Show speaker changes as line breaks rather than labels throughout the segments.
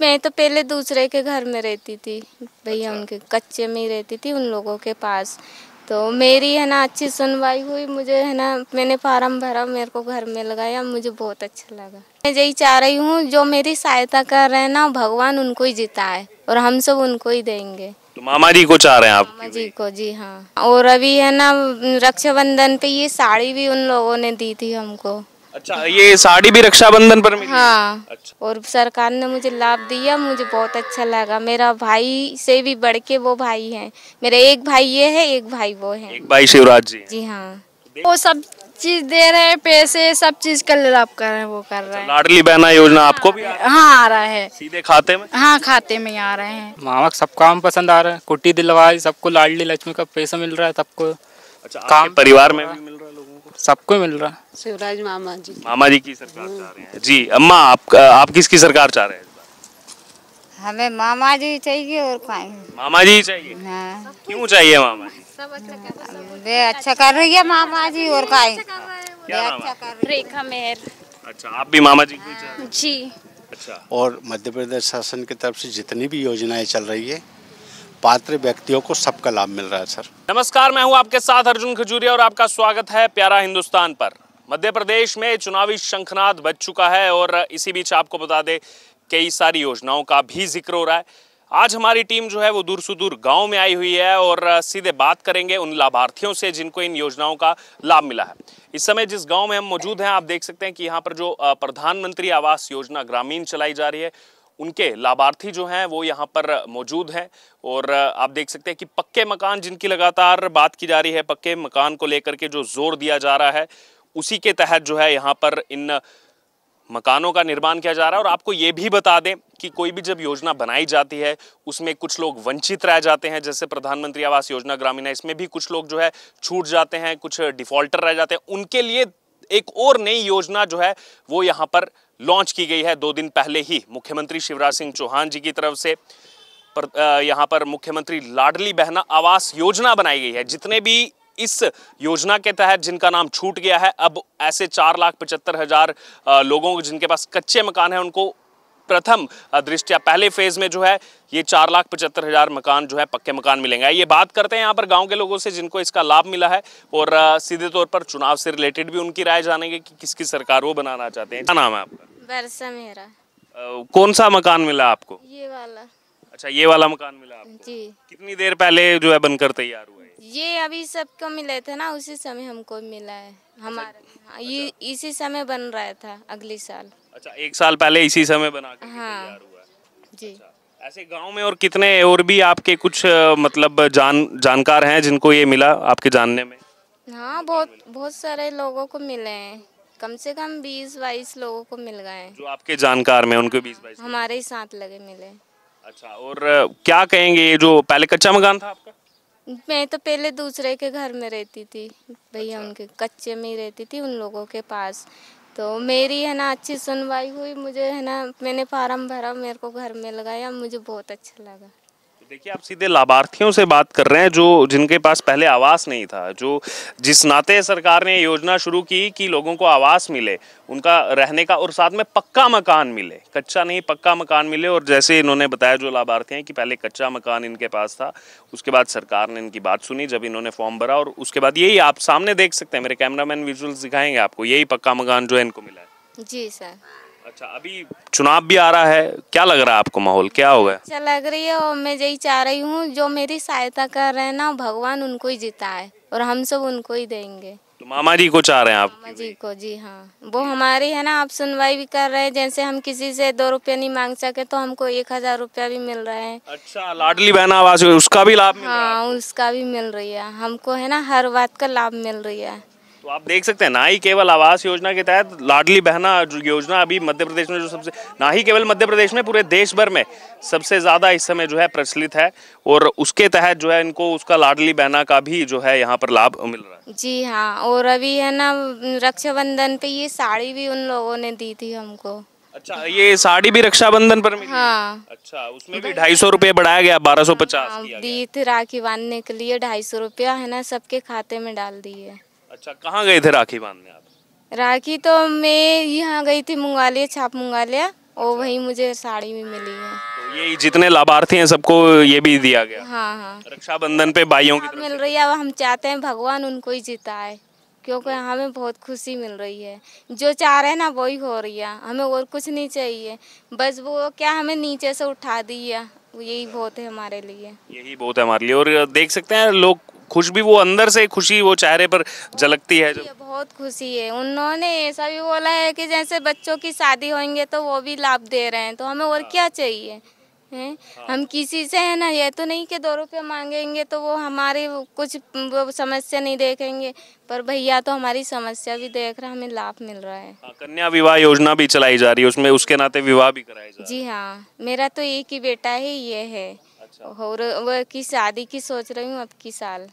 मैं तो पहले दूसरे के घर में रहती थी भैया अच्छा। उनके कच्चे में ही रहती थी उन लोगों के पास तो मेरी है ना अच्छी सुनवाई हुई मुझे है ना मैंने फार्म भरा मेरे को घर में लगाया मुझे बहुत अच्छा लगा मैं यही चाह रही हूँ जो मेरी सहायता कर रहे हैं ना भगवान उनको ही जिताए और हम सब उनको ही देंगे तो
मामा जी को चाह रहे हैं आप
मामा जी को जी हाँ और अभी है ना रक्षाबंधन पे ये साड़ी भी उन लोगों ने दी थी हमको
अच्छा ये साड़ी भी रक्षाबंधन पर मिली
हाँ अच्छा। और सरकार ने मुझे लाभ दिया मुझे बहुत अच्छा लगा मेरा भाई से भी बढ़ के वो भाई है मेरा एक भाई ये है एक भाई वो है एक
भाई शिवराज जी
जी हाँ वो सब चीज दे रहे हैं पैसे सब चीज का लाभ कर रहे हैं वो कर रहे अच्छा, हैं
लाडली बहना योजना आपको भी
आ हाँ आ रहा है सीधे खाते में हाँ खाते में आ रहे हैं
मामा सब काम पसंद आ रहा है कुटी दिलवाई सबको लाडली लक्ष्मी का पैसा मिल रहा है सबको अच्छा, काम परिवार में भी मिल सबको मिल रहा
है शिवराज मामा जी मामा जी
की सरकार चाह रहे हैं जी अम्मा आप आप किसकी सरकार चाह रहे
हैं हमें मामा जी चाहिए और खाएंगे
मामा जी चाहिए हाँ। क्यों चाहिए
मामा जी सब अच्छा
कर वे अच्छा कर रही है मामा जी और खाएंगे अच्छा रेखा मेहर अच्छा आप भी मामा जी जी अच्छा
और मध्य प्रदेश शासन की तरफ से जितनी भी योजनाएं चल रही है पात्र व्यक्तियों को सबका लाभ मिल रहा है सर
नमस्कार मैं हूं आपके साथ अर्जुन खजूरिया और आपका स्वागत है प्यारा हिंदुस्तान पर मध्य प्रदेश में चुनावी शंखनाद बच चुका है और इसी बीच आपको बता दे कई सारी योजनाओं का भी जिक्र हो रहा है आज हमारी टीम जो है वो दूर सुदूर गाँव में आई हुई है और सीधे बात करेंगे उन लाभार्थियों से जिनको इन योजनाओं का लाभ मिला है इस समय जिस गांव में हम मौजूद हैं आप देख सकते हैं कि यहां पर जो प्रधानमंत्री आवास योजना ग्रामीण चलाई जा रही है उनके लाभार्थी जो हैं वो यहाँ पर मौजूद हैं और आप देख सकते हैं कि पक्के मकान जिनकी लगातार बात की जा रही है पक्के मकान को लेकर के जो जोर दिया जा रहा है उसी के तहत जो है यहाँ पर इन मकानों का निर्माण किया जा रहा है और आपको ये भी बता दें कि कोई भी जब योजना बनाई जाती है उसमें कुछ लोग वंचित रह जाते हैं जैसे प्रधानमंत्री आवास योजना ग्रामीण है इसमें भी कुछ लोग जो है छूट जाते हैं कुछ डिफॉल्टर रह जाते हैं उनके लिए एक और नई योजना जो है वो यहाँ पर लॉन्च की गई है दो दिन पहले ही मुख्यमंत्री शिवराज सिंह चौहान जी की तरफ से पर यहाँ पर मुख्यमंत्री लाडली बहना आवास योजना बनाई गई है जितने भी इस योजना के तहत जिनका नाम छूट गया है अब ऐसे चार लाख पचहत्तर हज़ार लोगों जिनके पास कच्चे मकान हैं उनको प्रथम दृष्टिया पहले फेज में जो है ये चार लाख पचहत्तर हज़ार मकान जो है पक्के मकान मिलेंगे ये बात करते हैं यहाँ पर गांव के लोगों से जिनको इसका लाभ मिला है और सीधे तौर पर चुनाव से रिलेटेड भी उनकी राय जानेंगे कि किसकी सरकार वो बनाना चाहते हैं क्या नाम है आपका
बरसा मेरा
कौन सा मकान मिला आपको ये वाला अच्छा ये वाला मकान
मिला आपको जी कितनी देर
पहले जो है बनकर तैयार हुआ है
ये अभी सबको मिले थे ना उसी समय हमको मिला है हमारा अच्छा, हाँ, ये अच्छा। इसी समय बन रहा था अगले साल अच्छा एक साल पहले इसी समय बना के हाँ, जी अच्छा, ऐसे गांव
में और कितने और भी आपके कुछ मतलब जान जानकार हैं जिनको ये मिला आपके जानने में
हाँ बहुत बहुत सारे लोगों को मिले हैं कम से कम बीस बाईस लोगों को मिल गए जो आपके
जानकार में उनके बीस
बाईस हमारे ही साथ लगे मिले अच्छा और
क्या कहेंगे जो पहले कच्चा मकान था
आपका मैं तो पहले दूसरे के घर में रहती थी भैया अच्छा। उनके कच्चे में ही रहती थी उन लोगों के पास तो मेरी है ना अच्छी सुनवाई हुई मुझे है ना मैंने फार्म भरा मेरे को घर में लगाया मुझे बहुत अच्छा लगा देखिए आप
सीधे लाभार्थियों से बात कर रहे हैं जो जिनके पास पहले आवास नहीं था जो जिस नाते सरकार ने योजना शुरू की कि लोगों को आवास मिले उनका रहने का और साथ में पक्का मकान मिले कच्चा नहीं पक्का मकान मिले और जैसे इन्होंने बताया जो लाभार्थी हैं कि पहले कच्चा मकान इनके पास था उसके बाद सरकार ने इनकी बात सुनी जब इन्होंने फॉर्म भरा और उसके बाद यही आप सामने देख सकते हैं मेरे कैमरामैन विजुअल्स दिखाएंगे आपको यही पक्का मकान जो है इनको मिला
है जी सर
अच्छा अभी
चुनाव भी आ रहा है क्या लग रहा है आपको माहौल क्या होगा
अच्छा लग रही है और मैं यही चाह रही हूँ जो मेरी सहायता कर रहे हैं ना भगवान उनको ही जिताए और हम सब उनको ही देंगे तो
मामा जी को चाह रहे हैं आप
मामा जी को जी हाँ वो हमारी है ना आप सुनवाई भी कर रहे हैं जैसे हम किसी से दो रुपया नहीं मांग सके तो हमको एक हजार रूपया भी अच्छा, मिल रहा है अच्छा
लाडली बहन आवाज उसका भी लाभ
हाँ उसका भी मिल रही है हमको है ना हर बात का लाभ मिल रही है तो आप
देख सकते हैं ना ही केवल आवास योजना के तहत लाडली बहना योजना अभी मध्य प्रदेश में जो सबसे ना ही केवल मध्य प्रदेश में पूरे देश भर में सबसे ज़्यादा इस समय जो है प्रचलित है और उसके तहत जो है इनको उसका लाडली बहना का भी जो है यहाँ पर लाभ मिल रहा
है जी हाँ और अभी है ना रक्षाबंधन पे ये साड़ी भी उन लोगों ने दी थी हमको अच्छा
ये साड़ी भी रक्षाबंधन पर मिली
हाँ अच्छा उसमें भी ढाई
सौ रूपये बढ़ाया गया बारह सौ पचास हाँ,
दी थी राखी बांधने के लिए ढाई सौ रूपया है ना सबके खाते में डाल दिए अच्छा कहाँ
गए थे राखी बांधने
आप राखी तो मैं यहाँ गई थी मुंगालिया छाप मुंगालिया और अच्छा। वही मुझे साड़ी भी मिली है
तो ये जितने लाभार्थी हैं सबको ये भी दिया गया हाँ हाँ रक्षाबंधन पे भाइयों
की मिल रही है हम चाहते हैं भगवान उनको ही जिताए क्योंकि हमें बहुत खुशी मिल रही है जो चाह रहे हैं ना वही हो रही है हमें और कुछ नहीं चाहिए बस वो क्या हमें नीचे से उठा दिया यही बहुत है हमारे लिए यही
बहुत है हमारे लिए और देख सकते हैं लोग खुश भी वो अंदर से खुशी वो चेहरे पर झलकती है
बहुत खुशी है उन्होंने ऐसा भी बोला है कि जैसे बच्चों की शादी होंगे तो वो भी लाभ दे रहे हैं तो हमें और क्या हाँ। चाहिए हैं हाँ। हम किसी से है ना ये तो नहीं कि दो रुपये मांगेंगे तो वो हमारी कुछ वो समस्या नहीं देखेंगे पर भैया तो हमारी समस्या भी देख रहा है हमें लाभ मिल रहा है हाँ, कन्या
विवाह योजना भी चलाई जा रही है उसमें उसके नाते विवाह भी कराया
जा जी हाँ मेरा तो एक ही बेटा है ये है अच्छा। और वह की शादी की सोच रही हूँ अब की साल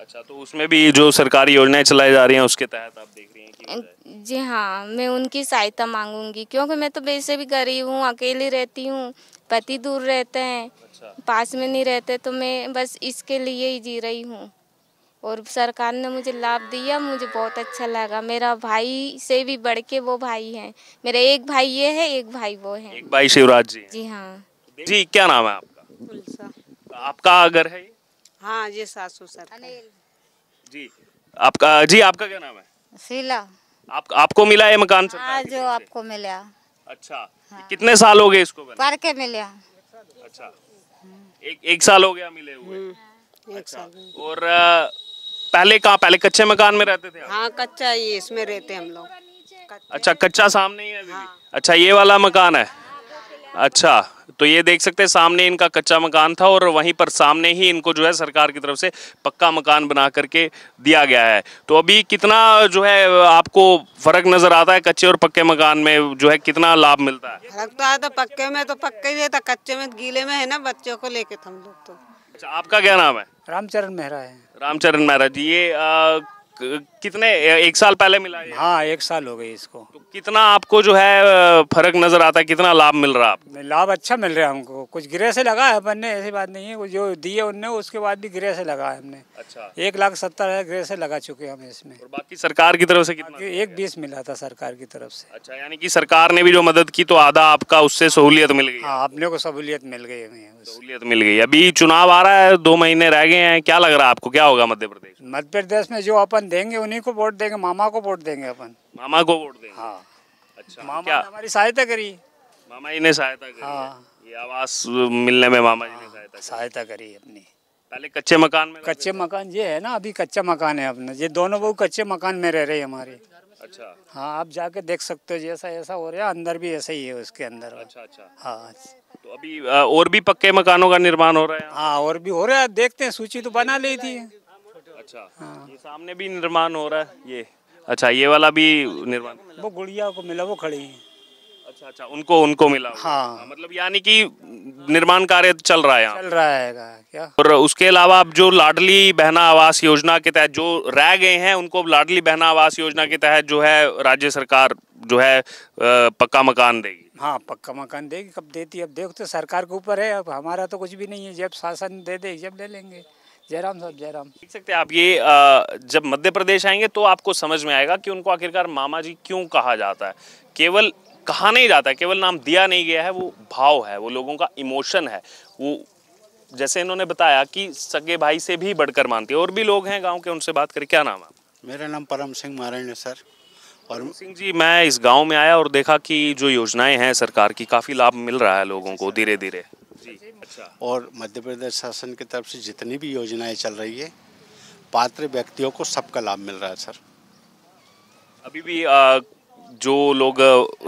अच्छा तो उसमें भी
जो सरकारी योजनाएं चलाई जा रही हैं उसके तहत आप देख
रही हैं कि जी हाँ मैं उनकी सहायता मांगूंगी क्योंकि मैं तो वैसे भी गरीब हूँ अकेली रहती हूँ पति दूर रहते हैं अच्छा। पास में नहीं रहते तो मैं बस इसके लिए ही जी रही हूँ और सरकार ने मुझे लाभ दिया मुझे बहुत अच्छा लगा मेरा भाई से भी बढ़ के वो भाई है मेरा एक भाई ये है एक भाई वो है एक
भाई शिवराज जी जी हाँ जी क्या नाम है आपका आपका अगर
है हाँ ये सासू सर जी
आपका जी आपका क्या नाम है
शीला आप
आपको मिला ये मकान
हाँ जो आपको मिला अच्छा
हाँ। कितने साल हो गए इसको
पर के मिला अच्छा एक
एक साल हो गया मिले हुए हम्म, अच्छा और पहले कहाँ पहले कच्चे मकान में रहते
थे हाँ कच्चा ये इसमें रहते हम लोग
अच्छा कच्चा सामने ही है हाँ। अच्छा ये वाला मकान है अच्छा तो ये देख सकते हैं सामने इनका कच्चा मकान था और वहीं पर सामने ही इनको जो है सरकार की तरफ से पक्का मकान बना करके दिया गया है तो अभी कितना जो है आपको फर्क नजर आता है कच्चे और पक्के मकान में जो है कितना लाभ मिलता है फर्क
तो आता पक्के में तो पक्के ही था कच्चे में गीले में है ना बच्चों को लेके तो हम लोग तो अच्छा आपका क्या नाम है
रामचरण मेहरा है
रामचरण मेहरा जी ये आ, कितने एक साल पहले मिला है हाँ एक साल
हो गई इसको तो
कितना आपको जो है फर्क नजर आता है कितना लाभ मिल रहा
है लाभ अच्छा मिल रहा है हमको कुछ गिरे से लगा है अपन ने ऐसी बात नहीं है जो दिए उनने उसके बाद भी गिरे से लगा है हमने अच्छा एक लाख सत्तर हजार गिरे से लगा चुके हम इसमें और बाकी सरकार की तरफ से कितना एक बीस मिला था सरकार की तरफ से अच्छा यानी की
सरकार ने भी जो मदद की तो आधा आपका उससे सहूलियत मिल गई
हाँ, अपने को सहूलियत मिल गई हमें सहूलियत मिल
गई अभी चुनाव आ रहा है दो महीने रह गए हैं क्या लग रहा है आपको क्या होगा मध्य प्रदेश
मध्य प्रदेश में जो अपन देंगे उन्हीं को वोट देंगे मामा को वोट देंगे अपन मामा को वोट देंगे हाँ अच्छा मामा क्या? ने हमारी सहायता करी मामा जी ने सहायता करी हाँ ये आवास मिलने में मामा जी ने सहायता सहायता करी अपनी पहले कच्चे मकान में कच्चे मकान ये है ना अभी कच्चा मकान है अपना ये दोनों बहु कच्चे मकान में रह रही हमारे अच्छा हाँ आप जाके देख सकते हो जैसा ऐसा हो रहा है अंदर भी ऐसा ही है उसके अंदर अच्छा अच्छा हाँ तो
अभी और भी पक्के मकानों का निर्माण हो
रहा है हाँ और भी हो रहा है देखते हैं सूची तो बना ली थी अच्छा हाँ। ये सामने भी निर्माण हो रहा है ये
अच्छा ये वाला भी
निर्माण वो गुड़िया को मिला वो खड़ी है अच्छा अच्छा
उनको उनको मिला
हाँ।, हाँ मतलब यानी कि
निर्माण कार्य चल रहा है
चल रहा है क्या
और उसके अलावा आप जो लाडली बहना आवास योजना के तहत जो रह गए हैं उनको लाडली बहना आवास योजना के तहत जो है राज्य सरकार जो है पक्का मकान देगी
हाँ पक्का मकान देगी कब देती है अब देखते तो सरकार के ऊपर है अब हमारा तो कुछ भी नहीं है जब शासन दे दे जब ले लेंगे जयराम साहब जयराम देख
सकते हैं आप ये आ, जब मध्य प्रदेश आएंगे तो आपको समझ में आएगा कि उनको आखिरकार मामा जी क्यों कहा जाता है केवल कहा नहीं जाता केवल नाम दिया नहीं गया है वो भाव है वो लोगों का इमोशन है वो जैसे इन्होंने बताया कि सगे भाई से भी बढ़कर मानते हैं और भी लोग हैं गाँव के उनसे बात करें क्या नाम है
मेरा नाम परम सिंह महाराण है सर और
सिंह जी मैं इस गांव में आया और देखा कि जो योजनाएं हैं सरकार की काफ़ी लाभ मिल रहा है लोगों को धीरे
धीरे जी अच्छा और मध्य प्रदेश शासन की तरफ से जितनी भी योजनाएं चल रही है पात्र व्यक्तियों को सबका लाभ मिल रहा है सर
अभी भी आ, जो लोग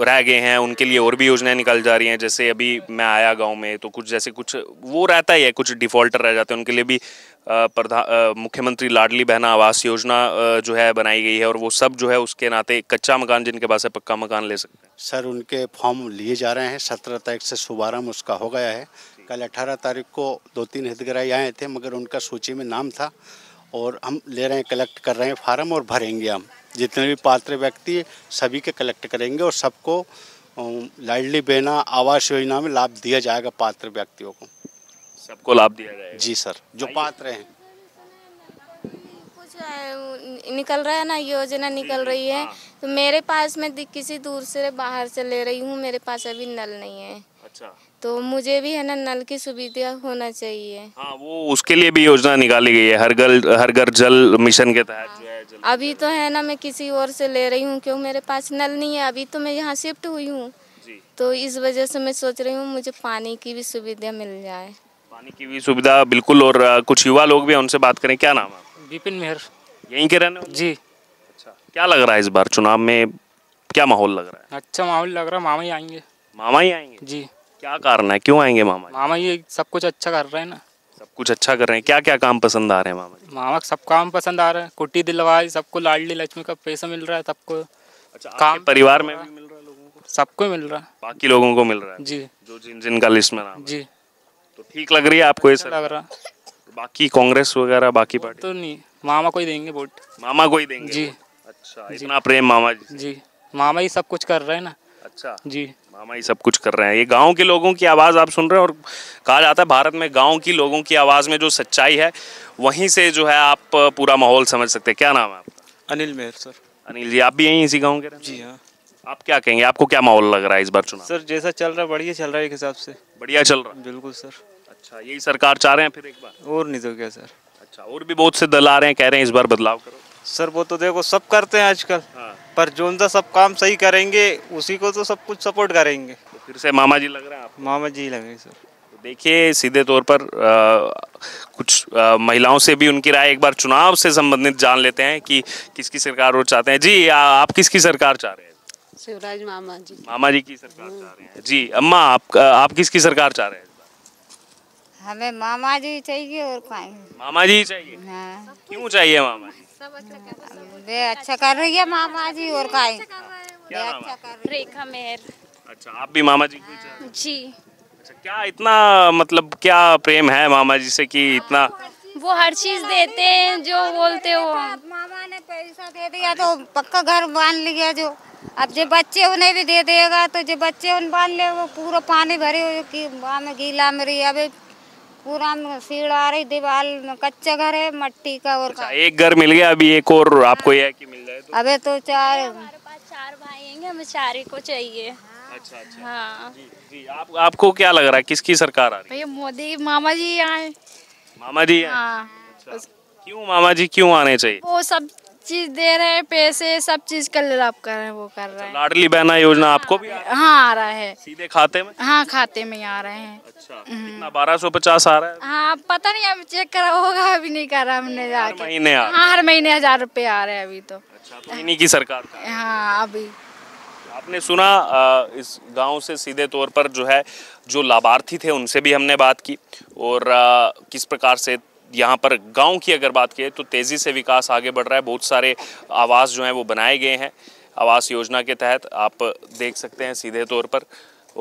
रह गए हैं उनके लिए और भी योजनाएं निकल जा रही हैं जैसे अभी मैं आया गांव में तो कुछ जैसे कुछ वो रहता ही है कुछ डिफॉल्टर रह जाते हैं उनके लिए भी प्रधान मुख्यमंत्री लाडली बहना आवास योजना जो है बनाई गई है और वो सब जो है उसके नाते कच्चा मकान जिनके पास है पक्का मकान ले सकते
हैं सर उनके फॉर्म लिए जा रहे हैं सत्रह तारीख से शुभारम्भ उसका हो गया है कल अठारह तारीख को दो तीन हितग्राही आए थे मगर उनका सूची में नाम था और हम ले रहे हैं कलेक्ट कर रहे हैं फार्म और भरेंगे हम जितने भी पात्र व्यक्ति सभी के कलेक्ट करेंगे और सबको लाडली बहना आवास योजना में लाभ दिया जाएगा पात्र व्यक्तियों को सबको लाभ दिया जाए जी सर जो पात्र हैं
निकल रहा है ना योजना निकल रही है हाँ। तो मेरे पास में किसी दूर से बाहर से ले रही हूँ मेरे पास अभी नल नहीं है अच्छा तो मुझे भी है ना नल की सुविधा होना चाहिए हाँ वो
उसके लिए भी योजना निकाली गई है हर घर हर घर जल मिशन के तहत
हाँ, अभी तो है ना मैं किसी और से ले रही हूँ क्यों मेरे पास नल नहीं है अभी तो मैं यहाँ शिफ्ट हुई हूँ तो इस वजह से मैं सोच रही हूँ मुझे पानी की भी सुविधा मिल जाए पानी की भी सुविधा
बिल्कुल और कुछ युवा लोग भी हैं उनसे बात करें क्या नाम है विपिन मेहर यहीं के रहने जी अच्छा
क्या
लग रहा
है इस बार चुनाव में क्या माहौल लग रहा
है अच्छा माहौल लग रहा है मामा ही आएंगे मामा ही आएंगे जी क्या कारण
है क्यों आएंगे मामा
मामा ये सब कुछ अच्छा कर रहे हैं ना
सब कुछ अच्छा कर रहे हैं क्या क्या काम पसंद आ रहे हैं
मामा मामा सब काम पसंद आ रहे हैं कुटी दिलवाई सबको लाडली लक्ष्मी का पैसा मिल रहा है सबको अच्छा
काम परिवार में भी मिल रहा
है को सबको मिल रहा है बाकी
लोगों को मिल रहा है जी जो जिन जिन का लिस्ट में नाम जी
तो ठीक लग रही है आपको ये अच्छा लग रहा
बाकी कांग्रेस वगैरह बाकी पार्टी
तो नहीं मामा को ही देंगे वोट मामा को ही देंगे जी अच्छा इतना प्रेम मामा जी जी मामा ही सब कुछ कर रहे हैं ना अच्छा
जी मामा ही सब कुछ कर रहे हैं ये गांव के लोगों की आवाज़ आप सुन रहे हैं और कहा जाता है भारत में गांव की लोगों की आवाज़ में जो सच्चाई है वहीं से जो है आप पूरा माहौल समझ सकते हैं क्या नाम है
आपका अनिल मेहर सर
अनिल जी आप भी यहीं इसी गाँव के जी हाँ आप क्या कहेंगे आपको क्या माहौल लग रहा है इस बार चुनाव
सर जैसा चल रहा है बढ़िया चल रहा है एक हिसाब से बढ़िया चल रहा है बिल्कुल सर अच्छा यही सरकार चाह रहे हैं फिर एक बार और नहीं तो क्या सर अच्छा और
भी बहुत से दल आ रहे हैं कह रहे हैं इस बार बदलाव करो
सर वो तो देखो सब करते हैं आजकल हाँ। पर जो सा सब काम सही करेंगे उसी को तो सब कुछ सपोर्ट करेंगे तो फिर से मामा जी लग रहे हैं आप मामा जी लग रहे हैं सर
तो देखिए सीधे तौर पर आ, कुछ आ, महिलाओं से भी उनकी राय एक बार चुनाव से संबंधित जान लेते हैं कि किसकी सरकार वो चाहते हैं जी आ, आप किसकी सरकार चाह रहे हैं
शिवराज मामा जी मामा
जी की सरकार चाह रहे हैं जी अम्मा आप आप किसकी सरकार चाह रहे हैं
हमें मामा जी चाहिए और खाएंगे
मामा जी चाहिए हाँ। क्यों चाहिए मामा
जी वे अच्छा कर रही है मामा जी और खाएंगे हाँ, अच्छा रेखा मेहर अच्छा आप भी मामा जी जी अच्छा, क्या
इतना मतलब क्या प्रेम है मामा जी से कि इतना
वो हर चीज देते हैं जो बोलते हो मामा ने पैसा दे दिया तो पक्का घर बांध लिया जो अब जो बच्चे उन्हें भी दे देगा तो जो बच्चे उन बांध ले वो पूरा पानी भरे हुए की वहाँ में गीला मरी अभी पूरा सीढ़ आ रही दीवार कच्चा घर है मट्टी का और अच्छा, एक घर
मिल गया अभी एक और आपको यह की मिल
जाए तो। अभी तो चार हमारे पास चार भाई हैं हमें चार ही को चाहिए अच्छा अच्छा हाँ जी, जी आप
आपको क्या लग रहा है किसकी सरकार आ
रही है मोदी मामा जी आए मामा जी हाँ अच्छा। क्यों
मामा जी क्यों आने चाहिए
वो सब चीज दे रहे हैं पैसे सब चीज का लाभ कर रहे हैं वो कर रहे हैं लाडली
बहना योजना आपको भी आ
हाँ आ रहा है
सीधे खाते में
हाँ खाते में आ रहे हैं अच्छा हम्म।
बारह सौ पचास आ रहा है
हाँ पता नहीं अभी चेक करा होगा अभी नहीं करा हमने जाके महीने हाँ हर महीने हजार रुपए आ रहे हैं अभी तो अच्छा तो इन्हीं की सरकार हाँ अभी
आपने सुना इस गांव से सीधे तौर पर जो है जो लाभार्थी थे उनसे भी हमने बात की और किस प्रकार से यहाँ पर गांव की अगर बात करें तो तेज़ी से विकास आगे बढ़ रहा है बहुत सारे आवास जो हैं वो बनाए गए हैं आवास योजना के तहत आप देख सकते हैं सीधे तौर पर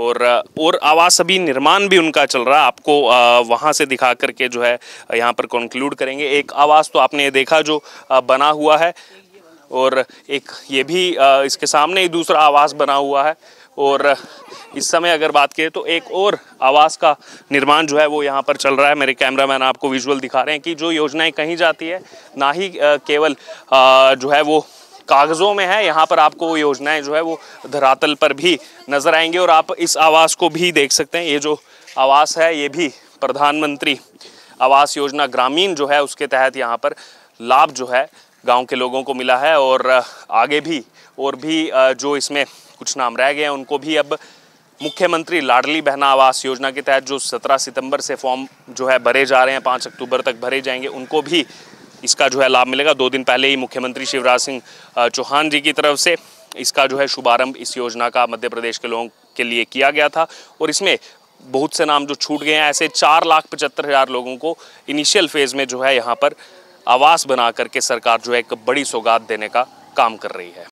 और और आवास अभी निर्माण भी उनका चल रहा है आपको वहाँ से दिखा करके जो है यहाँ पर कंक्लूड करेंगे एक आवास तो आपने देखा जो बना हुआ है और एक ये भी इसके सामने ही दूसरा आवास बना हुआ है और इस समय अगर बात करें तो एक और आवास का निर्माण जो है वो यहाँ पर चल रहा है मेरे कैमरामैन आपको विजुअल दिखा रहे हैं कि जो योजनाएं कहीं जाती है ना ही केवल जो है वो कागज़ों में है यहाँ पर आपको वो योजनाएं जो है वो धरातल पर भी नज़र आएंगे और आप इस आवास को भी देख सकते हैं ये जो आवास है ये भी प्रधानमंत्री आवास योजना ग्रामीण जो है उसके तहत यहाँ पर लाभ जो है गांव के लोगों को मिला है और आगे भी और भी जो इसमें कुछ नाम रह गए हैं उनको भी अब मुख्यमंत्री लाडली बहना आवास योजना के तहत जो 17 सितंबर से फॉर्म जो है भरे जा रहे हैं पाँच अक्टूबर तक भरे जाएंगे उनको भी इसका जो है लाभ मिलेगा दो दिन पहले ही मुख्यमंत्री शिवराज सिंह चौहान जी की तरफ से इसका जो है शुभारंभ इस योजना का मध्य प्रदेश के लोगों के लिए किया गया था और इसमें बहुत से नाम जो छूट गए हैं ऐसे चार लाख पचहत्तर हज़ार लोगों को इनिशियल फेज़ में जो है यहाँ पर आवास बना करके सरकार जो है एक बड़ी सौगात देने का काम कर रही है